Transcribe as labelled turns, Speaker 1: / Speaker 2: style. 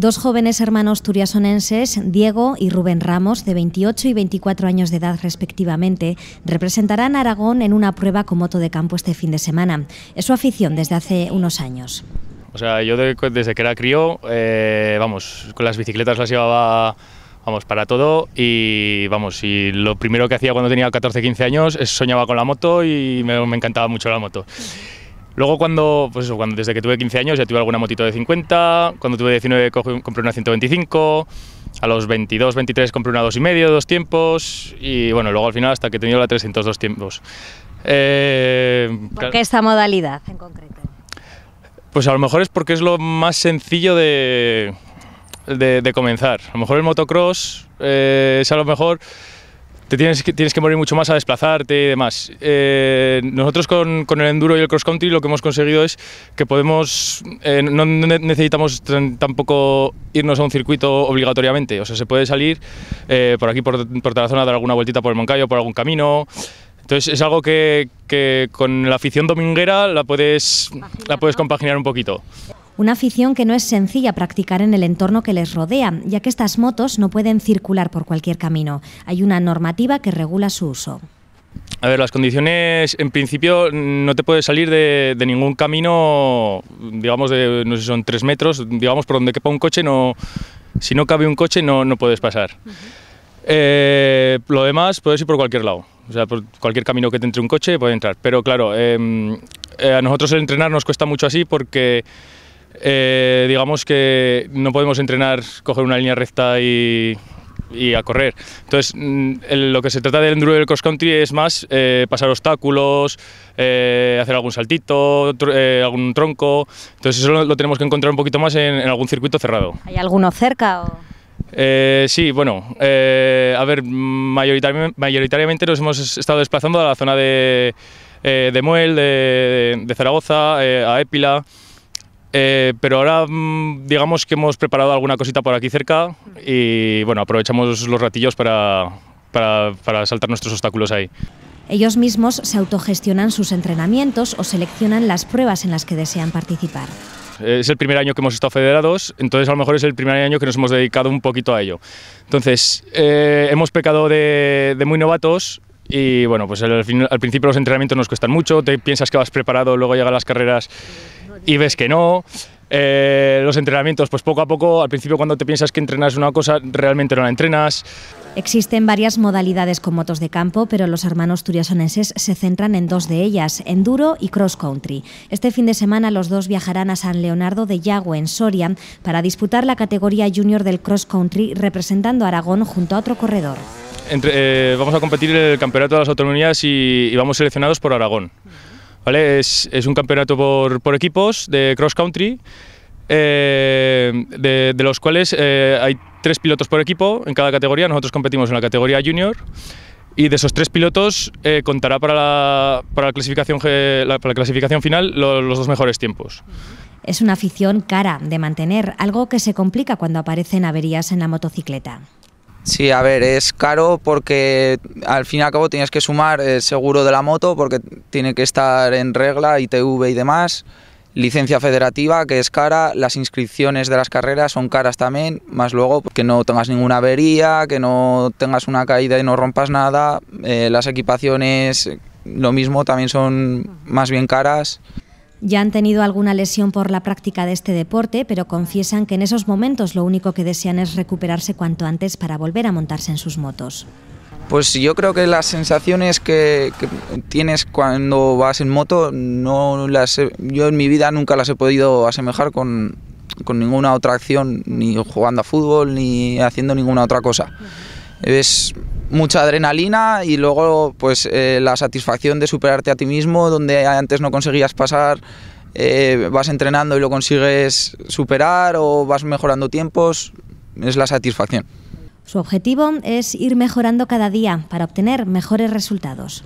Speaker 1: Dos jóvenes hermanos turiasonenses, Diego y Rubén Ramos, de 28 y 24 años de edad respectivamente, representarán a Aragón en una prueba con moto de campo este fin de semana. Es su afición desde hace unos años.
Speaker 2: O sea, yo desde que era crío, eh, vamos, con las bicicletas las llevaba vamos, para todo y vamos, y lo primero que hacía cuando tenía 14, 15 años es soñaba con la moto y me, encantaba mucho la moto. Luego cuando, pues desde que tuve 15 años ya tuve alguna motito de 50, cuando tuve 19 compré una 125, a los 22, 23 compré una 2,5, dos tiempos y bueno, luego al final hasta que he tenido la 302 tiempos. Eh, ¿Por
Speaker 1: qué esta modalidad en concreto?
Speaker 2: Pues a lo mejor es porque es lo más sencillo de, de, comenzar. A lo mejor el motocross eh, es a lo mejor te tienes que, tienes que morir mucho más a desplazarte y demás. Eh, nosotros con, el enduro y el cross country lo que hemos conseguido es que podemos, eh, no necesitamos tampoco irnos a un circuito obligatoriamente, o sea, se puede salir eh, por aquí, por, por zona, dar alguna vueltita por el Moncayo, por algún camino. Entonces es algo que, con la afición dominguera la puedes, la puedes compaginar un poquito.
Speaker 1: Una afición que no es sencilla practicar en el entorno que les rodea, ya que estas motos no pueden circular por cualquier camino. Hay una normativa que regula su uso.
Speaker 2: A ver, las condiciones, en principio, no te puedes salir de, ningún camino, digamos, de, no sé, son tres metros, digamos, por donde quepa un coche, no, si no cabe un coche, no, no puedes pasar. Eh, lo demás, puedes ir por cualquier lado, o sea, por cualquier camino que te entre un coche, puede entrar. Pero claro, em, eh, a nosotros el entrenar nos cuesta mucho así porque eh, digamos que no podemos entrenar, coger una línea recta y, a correr. Entonces, mm, lo que se trata del enduro del cross country es más eh, pasar obstáculos, eh, hacer algún saltito, algún tronco. Entonces, eso lo, tenemos que encontrar un poquito más en, algún circuito cerrado. ¿Hay
Speaker 1: alguno cerca?
Speaker 2: sí, bueno, a ver, mayoritariamente nos hemos estado desplazando a la zona de, de Muel, de, de Zaragoza, a Épila. Eh, pero ahora mm, digamos que hemos preparado alguna cosita por aquí cerca y bueno, aprovechamos los ratillos para, para, para saltar nuestros obstáculos ahí.
Speaker 1: Ellos mismos se autogestionan sus entrenamientos o seleccionan las pruebas en las que desean participar
Speaker 2: es el primer año que hemos estado federados, entonces a lo mejor es el primer año que nos hemos dedicado un poquito a ello. Entonces, eh, hemos pecado de, muy novatos y bueno, pues al, al, principio los entrenamientos nos cuestan mucho, te piensas que vas preparado, luego llegan las carreras y ves que no. Eh, los entrenamientos, pues poco a poco, al principio cuando te piensas que entrenas una cosa, realmente no la entrenas. Existen
Speaker 1: varias modalidades con motos de campo, pero los hermanos turiasonenses se centran en dos de ellas, enduro y cross country. Este fin de semana los dos viajarán a San Leonardo de Yago, en Soria, para disputar la categoría junior del cross country, representando a Aragón junto a otro corredor.
Speaker 2: Eh, vamos a competir en el Campeonato de las Autonomías y vamos seleccionados por Aragón. Es, un campeonato por, equipos de cross country, eh, de, los cuales eh, hay tres pilotos por equipo en cada categoría. Nosotros competimos en la categoría junior. Y de esos tres pilotos eh, contará para la, clasificación, final los dos mejores tiempos.
Speaker 1: Es una afición cara de mantener, algo que se complica cuando aparecen averías en la motocicleta.
Speaker 2: Sí, a ver, es
Speaker 3: caro porque al fin y al cabo tienes que sumar el seguro de la moto porque tiene que estar en regla, ITV y demás, licencia federativa que es cara, las inscripciones de las carreras son caras también, más luego que no tengas ninguna avería, que no tengas una caída y no rompas nada, eh, las equipaciones lo mismo también son más bien caras.
Speaker 1: Ya han tenido alguna lesión por la práctica de este deporte, pero confiesan que en esos momentos lo único que desean es recuperarse cuanto antes para volver a montarse en sus motos.
Speaker 3: Pues yo creo que las sensaciones que, tienes cuando vas en moto, no las yo en mi vida nunca las he podido asemejar con, con, ninguna otra acción, ni jugando a fútbol, ni haciendo ninguna otra cosa es mucha adrenalina y luego pues eh, la satisfacción de superarte a ti mismo, donde antes no conseguías pasar, eh, vas entrenando y lo consigues superar o vas mejorando tiempos, es la satisfacción.
Speaker 1: Su objetivo es ir mejorando cada día para obtener mejores resultados.